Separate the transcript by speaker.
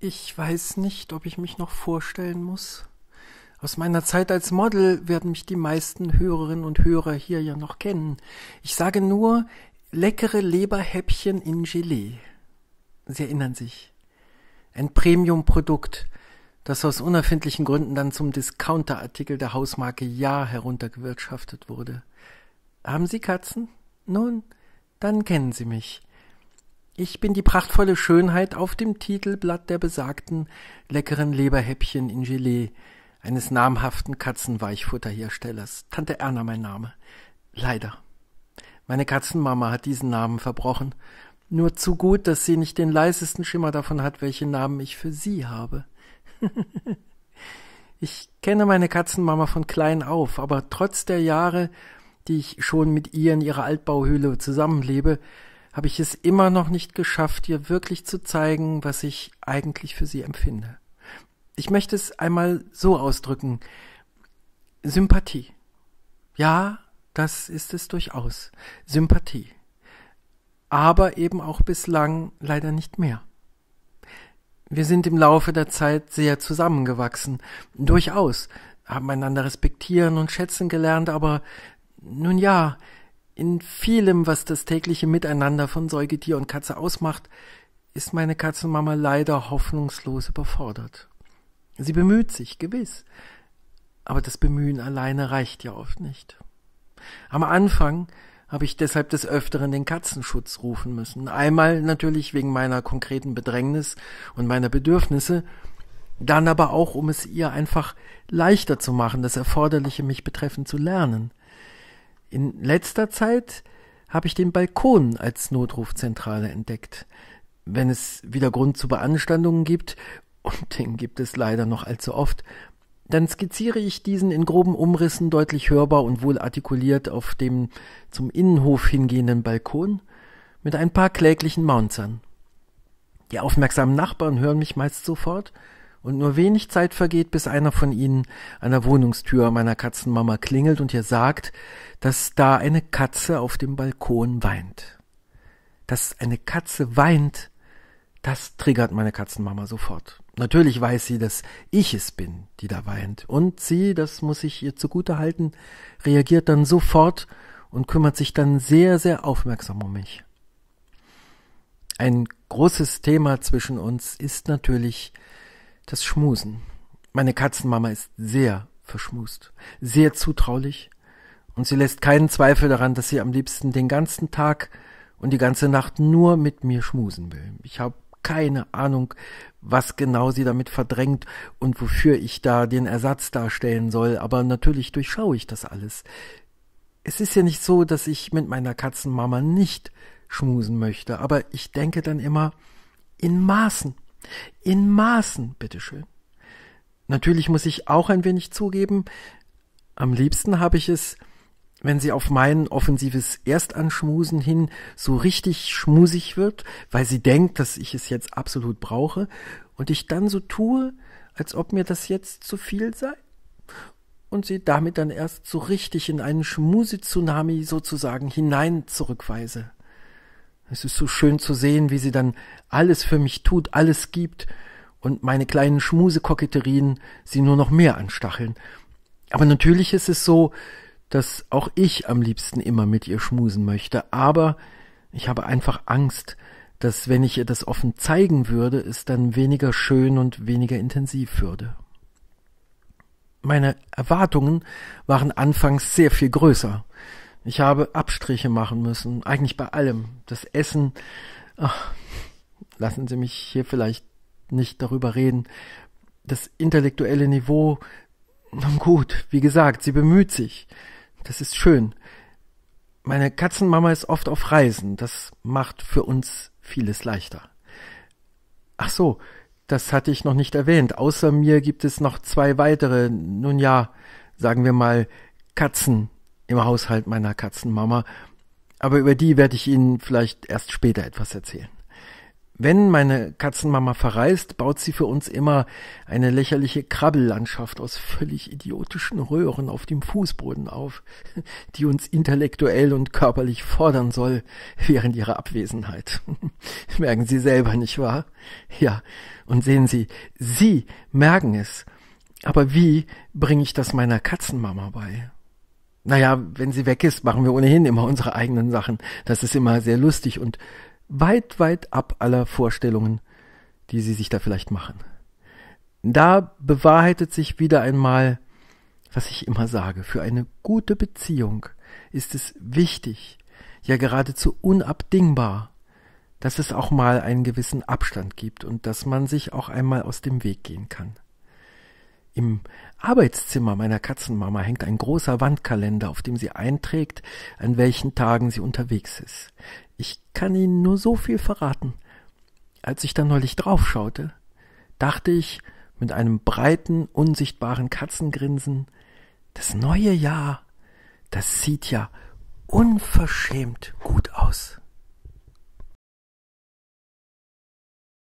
Speaker 1: Ich weiß nicht, ob ich mich noch vorstellen muss. Aus meiner Zeit als Model werden mich die meisten Hörerinnen und Hörer hier ja noch kennen. Ich sage nur leckere Leberhäppchen in Gelee. Sie erinnern sich. Ein Premium-Produkt, das aus unerfindlichen Gründen dann zum Discounter-Artikel der Hausmarke Ja heruntergewirtschaftet wurde. Haben Sie Katzen? Nun, dann kennen Sie mich. Ich bin die prachtvolle Schönheit auf dem Titelblatt der besagten leckeren Leberhäppchen in Gelee, eines namhaften Katzenweichfutterherstellers. Tante Erna mein Name. Leider. Meine Katzenmama hat diesen Namen verbrochen. Nur zu gut, dass sie nicht den leisesten Schimmer davon hat, welchen Namen ich für sie habe. ich kenne meine Katzenmama von klein auf, aber trotz der Jahre, die ich schon mit ihr in ihrer Altbauhöhle zusammenlebe, habe ich es immer noch nicht geschafft, ihr wirklich zu zeigen, was ich eigentlich für sie empfinde. Ich möchte es einmal so ausdrücken. Sympathie. Ja, das ist es durchaus. Sympathie. Aber eben auch bislang leider nicht mehr. Wir sind im Laufe der Zeit sehr zusammengewachsen. Durchaus. Haben einander respektieren und schätzen gelernt, aber nun ja, in vielem, was das tägliche Miteinander von Säugetier und Katze ausmacht, ist meine Katzenmama leider hoffnungslos überfordert. Sie bemüht sich, gewiss, aber das Bemühen alleine reicht ja oft nicht. Am Anfang habe ich deshalb des Öfteren den Katzenschutz rufen müssen. Einmal natürlich wegen meiner konkreten Bedrängnis und meiner Bedürfnisse, dann aber auch, um es ihr einfach leichter zu machen, das Erforderliche mich betreffend zu lernen. In letzter Zeit habe ich den Balkon als Notrufzentrale entdeckt, wenn es wieder Grund zu Beanstandungen gibt, und den gibt es leider noch allzu oft, dann skizziere ich diesen in groben Umrissen deutlich hörbar und wohl artikuliert auf dem zum Innenhof hingehenden Balkon mit ein paar kläglichen Maunzern. Die aufmerksamen Nachbarn hören mich meist sofort, und nur wenig Zeit vergeht, bis einer von ihnen an der Wohnungstür meiner Katzenmama klingelt und ihr sagt, dass da eine Katze auf dem Balkon weint. Dass eine Katze weint, das triggert meine Katzenmama sofort. Natürlich weiß sie, dass ich es bin, die da weint. Und sie, das muss ich ihr zugute halten, reagiert dann sofort und kümmert sich dann sehr, sehr aufmerksam um mich. Ein großes Thema zwischen uns ist natürlich das Schmusen. Meine Katzenmama ist sehr verschmust, sehr zutraulich und sie lässt keinen Zweifel daran, dass sie am liebsten den ganzen Tag und die ganze Nacht nur mit mir schmusen will. Ich habe keine Ahnung, was genau sie damit verdrängt und wofür ich da den Ersatz darstellen soll, aber natürlich durchschaue ich das alles. Es ist ja nicht so, dass ich mit meiner Katzenmama nicht schmusen möchte, aber ich denke dann immer in Maßen. In Maßen, bitteschön. Natürlich muss ich auch ein wenig zugeben, am liebsten habe ich es, wenn sie auf mein offensives Erstanschmusen hin so richtig schmusig wird, weil sie denkt, dass ich es jetzt absolut brauche, und ich dann so tue, als ob mir das jetzt zu viel sei, und sie damit dann erst so richtig in einen Schmuse-Tsunami sozusagen hinein zurückweise. Es ist so schön zu sehen, wie sie dann alles für mich tut, alles gibt und meine kleinen Schmusekoketterien sie nur noch mehr anstacheln. Aber natürlich ist es so, dass auch ich am liebsten immer mit ihr schmusen möchte, aber ich habe einfach Angst, dass wenn ich ihr das offen zeigen würde, es dann weniger schön und weniger intensiv würde. Meine Erwartungen waren anfangs sehr viel größer. Ich habe Abstriche machen müssen, eigentlich bei allem. Das Essen, ach, lassen Sie mich hier vielleicht nicht darüber reden. Das intellektuelle Niveau, nun gut, wie gesagt, sie bemüht sich. Das ist schön. Meine Katzenmama ist oft auf Reisen. Das macht für uns vieles leichter. Ach so, das hatte ich noch nicht erwähnt. Außer mir gibt es noch zwei weitere, nun ja, sagen wir mal, Katzen im Haushalt meiner Katzenmama. Aber über die werde ich Ihnen vielleicht erst später etwas erzählen. Wenn meine Katzenmama verreist, baut sie für uns immer eine lächerliche Krabbellandschaft aus völlig idiotischen Röhren auf dem Fußboden auf, die uns intellektuell und körperlich fordern soll während ihrer Abwesenheit. merken Sie selber, nicht wahr? Ja, und sehen Sie, Sie merken es. Aber wie bringe ich das meiner Katzenmama bei? naja, wenn sie weg ist, machen wir ohnehin immer unsere eigenen Sachen. Das ist immer sehr lustig und weit, weit ab aller Vorstellungen, die sie sich da vielleicht machen. Da bewahrheitet sich wieder einmal, was ich immer sage, für eine gute Beziehung ist es wichtig, ja geradezu unabdingbar, dass es auch mal einen gewissen Abstand gibt und dass man sich auch einmal aus dem Weg gehen kann. Im Arbeitszimmer meiner Katzenmama hängt ein großer Wandkalender, auf dem sie einträgt, an welchen Tagen sie unterwegs ist. Ich kann Ihnen nur so viel verraten. Als ich da neulich draufschaute, dachte ich mit einem breiten, unsichtbaren Katzengrinsen, das neue Jahr, das sieht ja unverschämt gut aus.